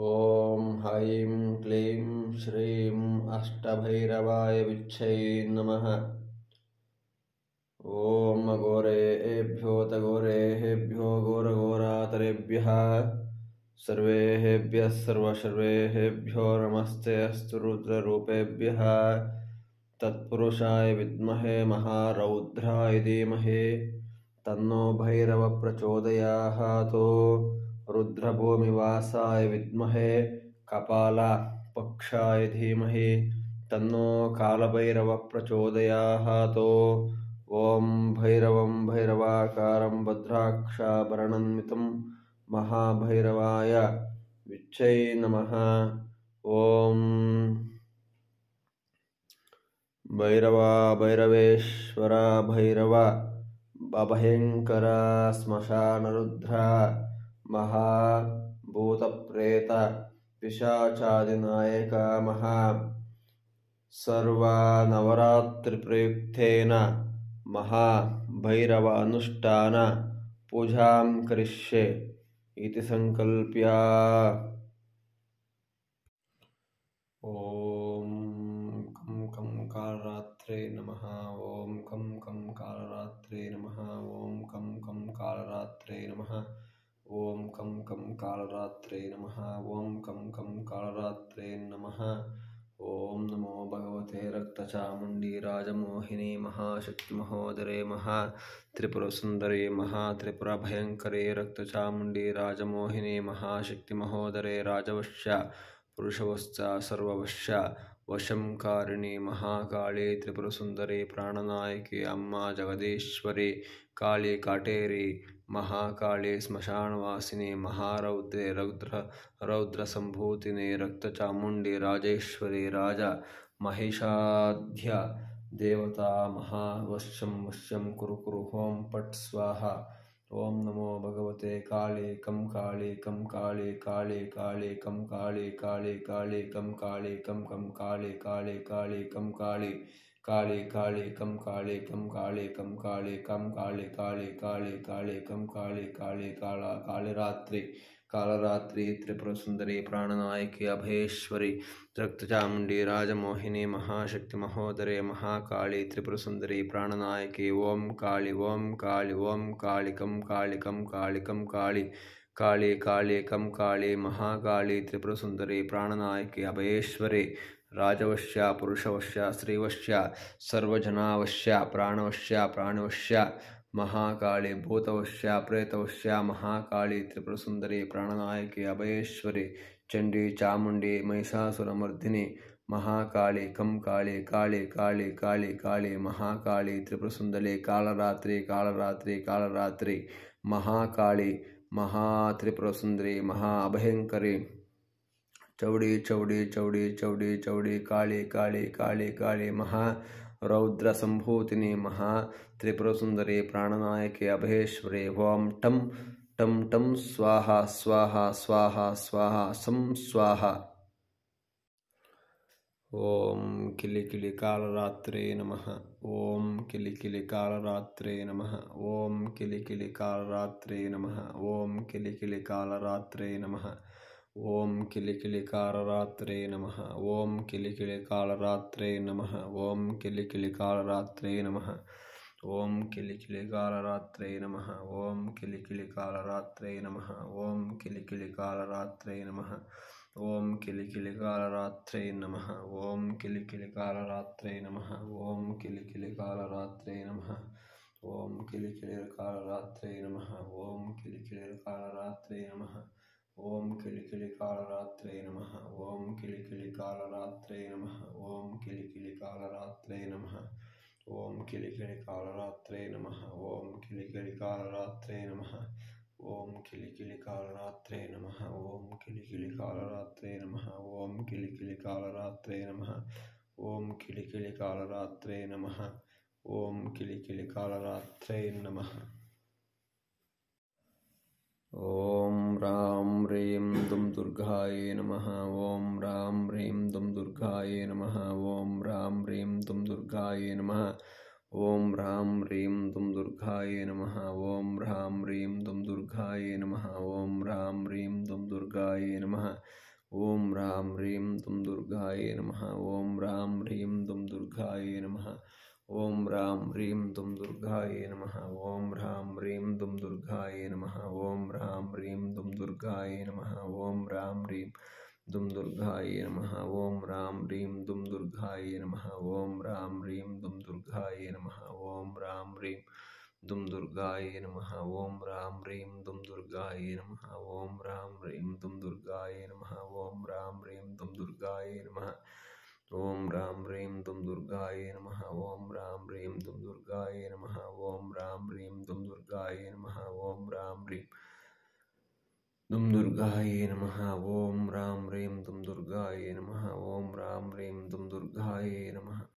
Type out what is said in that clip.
ॐ हैं क्लीं श्रीं अष्टभैरवाय विच्छै नमः ॐ गोरेभ्योतगोरेभ्यो घोरघोरातरेभ्यः सर्वेभ्यः सर्वसर्वेभ्यो नमस्ते अस्तु रुद्ररूपेभ्यः तत्पुरुषाय विद्महे महारौद्राय धीमहे तन्नो भैरवप्रचोदयात् रुद्रभूमिवासाय विद्महे कपालपक्षाय पक्षाय धीमहि तन्नो कालभैरवप्रचोदयाहातो ॐ भैरवं भैरवाकारं भद्राक्षाभरणन्वितं महाभैरवाय विच्छै नमः ॐ भैरवा भैरवेश्वरा भैरव बभयङ्कर श्मशानरुद्रा प्रेत पिशाचादिनायक महा प्रयुक्तेन महाभैरव अनुष्ठान पूजा करिष्ये इति सङ्कल्प्या ॐ कं कं कालरात्रे नमः ॐ कम कम कालरात्रे नमः ॐ कम कम कालरात्रे नमः ಕಂ ಕಂ ಕಾಳರಾತ್ರೇ ನಮಃ ಓಂ ಕಂ ಕಂ ಕಾಳರಾತ್ರೇ ನಮಃ ಓಂ ನಮೋ ಭಗವತೆ ರಕ್ತಚಾಮುಂಡಿ ರಾಜಮೋಹಿನಿ ಮಹಾಶಕ್ತಿ ಮಹೋದರೇ ಮಹಾ ತ್ರಿಪುರ ಸುಂದರೇ ಮಹಾ ತ್ರಿಪುರ ಭಯಂಕರೇ ರಕ್ತಚಾಮುಂಡಿ ರಾಜಮೋಹಿನಿ ಮಹಾಶಕ್ತಿ ಮಹೋದರೇ ರಾಜವಶ್ಯ ಪುರುಷವಶ್ಚ ಸರ್ವವಶ್ಯ ವಶಂಕಾರಿಣಿ ಮಹಾಕಾಳಿ ತ್ರಿಪುರ ಸುಂದರಿ ಪ್ರಾಣನಾಯಕಿ ಅಮ್ಮ ಜಗದೀಶ್ವರಿ ಕಾಳಿ ಕಾಟೇರಿ महाकाले श्मशानवासिने महारौद्रे रौद्र रौद्रसम्भूतिने रक्तचामुण्डे राजेश्वरे राजा महिषाध्या देवता महावश्यं वश्यं कुरु कुरु हों पट् स्वाहा ॐ नमो भगवते काले कं काले कं काले काले काले कं काले काले काले कं काले कं कं काले काले काले कं काले काले काले कम काले कम काले कम काले कम काले काले काले काले कम काले काले काला काले रात्रि कालरात्रि सुंदरी प्राणनायके अभयेश्वरि रक्तचामुंडी राजमोहिनी ओम काली ओम काली ओम काली कम काली कम काली कम काली काली काली कम कं महाकाली त्रिपुर सुंदरी प्राणनायकी अभेश्वरी ರಾಜವಶ್ಯ ಪುರುಷವಶ್ಯ ಸ್ತ್ರೀವಶ್ಯ ಸರ್ವಜನಾವಶ್ಯ ಪ್ರಾಣವಶ್ಯ ಪ್ರಾಣವಶ್ಯ ಮಹಾಕಾಳಿ ಭೂತವಶ್ಯ ಪ್ರೇತವಶ್ಯ ಮಹಾಕಾಳಿ ತ್ರಿಪುರ ಸುಂದರಿ ಪ್ರಾಣನಾಯಕಿ ಅಭಯೇಶ್ವರಿ ಚಂಡಿ ಚಾಮುಂಡಿ ಮಹಿಷಾಸುರ ಮರ್ದಿನಿ ಮಹಾಕಾಳಿ ಕಂಕಾಳಿ ಕಾಳಿ ಕಾಳಿ ಕಾಳಿ ಕಾಳಿ ಮಹಾಕಾಳಿ ತ್ರಿಪುರ ಸುಂದರಿ ಕಾಳರಾತ್ರಿ ಕಾಳರಾತ್ರಿ ಕಾಳರಾತ್ರಿ ಮಹಾಕಾಳಿ ಮಹಾ ಸುಂದರಿ ಮಹಾ ಅಭಯಂಕರಿ चौड़ी चौड़ी चौड़ी चौड़ी चौड़ी काली काली काली काली महा रौद्र संभूति महा त्रिपुर सुंदरी प्राणनायके अभेश्वरी ओम टम टम टम स्वाहा स्वाहा स्वाहा स्वाहा सं स्वाहा ओम किलि किलि कालरात्रे नमः ओम किलि किलि कालरात्रे नमः ओम किलि किलि कालरात्रे नमः ओम किलि किलि कालरात्रे नमः ॐ किलिकिलिकाररात्रे नमः ॐ किलिकिलिकालरात्रे नमः ॐ किलिकिलिकालरात्रे नमः ॐ किलिकिलिकालरात्रे नमः किलि किलिकिलिकालरात्रे नमः किलि किलिकिलिकालरात्रे नमः ॐ किलिकिलिकालरात्रे नमः ॐ किलिकिलिकालरात्रे नमः ॐ किलिकिलिकालरात्रे नमः ॐ किलिकिलिकालरात्रे नमः ॐ किलिकिलिकालरात्रे नमः ॐ किलिकिलिकालरात्रे नमः ॐ किलिकिलिकालरात्रे नमः ॐ किलिकिलिकालरात्रे नमः ॐ किलिकिलिकालरात्रे नमः ॐ किलिकिलिकालरात्रे नमः ॐ किलिकिलिकालरात्रे नमः ॐ किलिकिलिकालरात्रे नमः ॐ किलिकिलिकालरात्रे नमः ॐ किलिकिलिकालरात्रे नमः ॐ किलिकिलिकालरात्रे नमः ओम रा दुर्गाय नमः ॐ रां ह्रीं दुं दुर्गाय नम ओं रां ह्रीं दुं दुर्गाय नम ओं रां ह्रीं दुं दुर्गाय नम ओं रां ह्रीं दुं दुर्गाय नम ओं रां ह्रीं दुं दुर्गाय नम ओं रां ह्रीं दुं दुर्गाय नम ओं रां ह्रीं दुं दुर्गाय नमः ओम राम ह्रीं दुम दुर्गाय नम ओम राम ह्रीं दुम दुर्गाय नम ओम राम ह्रीं दुम दुर्गाय नम ओम राम ह्रीं दुम दुर्गाय नम ओम राम ह्रीं दुम दुर्गाय नम ओम राम ह्रीं दुम दुर्गाय नम ओम राम ह्रीं दुम दुर्गाय नम ओम राम ह्रीं दुम दुर्गाय नम ओम राम ह्रीं दुम दुर्गाय नम ओम राम ह्रीं दुम दुर्गाय नम ओम राम ह्रीं तुम दुर्गाय नम ओम राम ह्रीं दुम दुर्गाय नम ओम राम ह्रीं दुम दुर्गाय नम ओम राम ह्रीं दुम दुर्गाय नम ओम राम ह्रीं तुम दुर्गाय नम ओम राम रीम दुम दुर्गाय नम